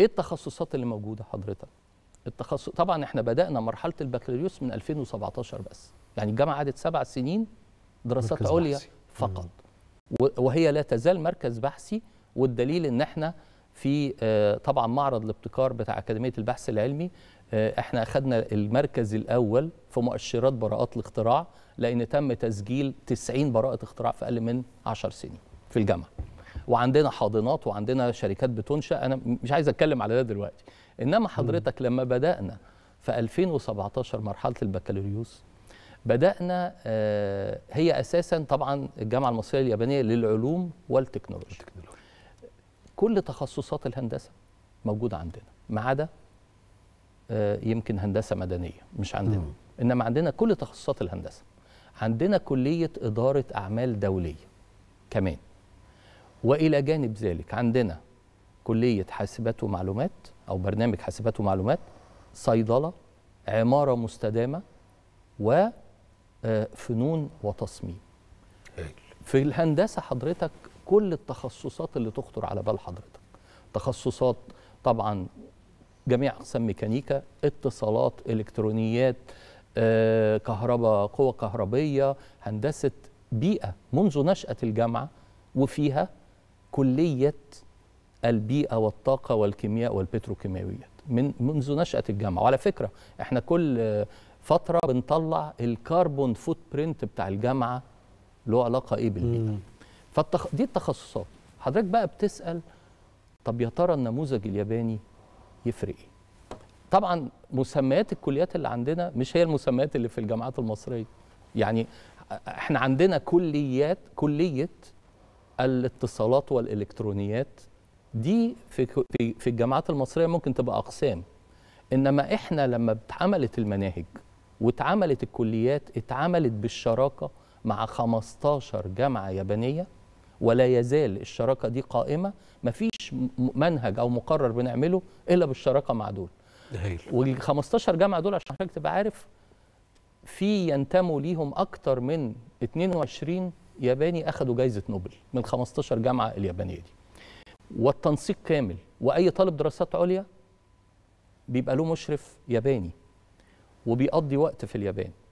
ايه التخصصات اللي موجوده حضرتك التخصص طبعا احنا بدانا مرحله البكالوريوس من 2017 بس يعني الجامعه قعدت سبع سنين دراسات عليا فقط وهي لا تزال مركز بحثي والدليل ان احنا في آه، طبعا معرض الابتكار بتاع اكاديميه البحث العلمي آه، احنا اخذنا المركز الاول في مؤشرات براءات الاختراع لان تم تسجيل 90 براءه اختراع في اقل من 10 سنين في الجامعه وعندنا حاضنات وعندنا شركات بتنشا انا مش عايز اتكلم على ده دلوقتي انما حضرتك لما بدانا في 2017 مرحله البكالوريوس بدانا آه، هي اساسا طبعا الجامعه المصريه اليابانيه للعلوم والتكنولوجيا كل تخصصات الهندسه موجوده عندنا ما عدا آه، يمكن هندسه مدنيه مش عندنا انما عندنا كل تخصصات الهندسه عندنا كليه اداره اعمال دوليه كمان والى جانب ذلك عندنا كليه حاسبات ومعلومات او برنامج حاسبات ومعلومات صيدله عماره مستدامه وفنون آه، وتصميم في الهندسه حضرتك كل التخصصات اللي تخطر على بال حضرتك تخصصات طبعا جميع اقسام ميكانيكا اتصالات الكترونيات آه، كهرباء قوى كهربيه هندسه بيئه منذ نشاه الجامعه وفيها كليه البيئه والطاقه والكيمياء والبتروكيماويات من منذ نشاه الجامعه وعلى فكره احنا كل فتره بنطلع الكربون فوت برينت بتاع الجامعه له علاقه ايه بالبيئه فالتخ... دي التخصصات حضرتك بقى بتسال طب يا ترى النموذج الياباني يفرق ايه طبعا مسميات الكليات اللي عندنا مش هي المسميات اللي في الجامعات المصريه يعني احنا عندنا كليات كليه الاتصالات والالكترونيات دي في في الجامعات المصريه ممكن تبقى اقسام انما احنا لما اتعملت المناهج واتعملت الكليات اتعملت بالشراكه مع 15 جامعه يابانيه ولا يزال الشراكه دي قائمه مفيش منهج او مقرر بنعمله الا بالشراكه مع دول وال 15 جامعه دول عشان حضرتك تبقى عارف في ينتموا ليهم اكتر من 22 ياباني أخدوا جايزة نوبل من 15 جامعة اليابانية دي والتنسيق كامل وأي طالب دراسات عليا بيبقى له مشرف ياباني وبيقضي وقت في اليابان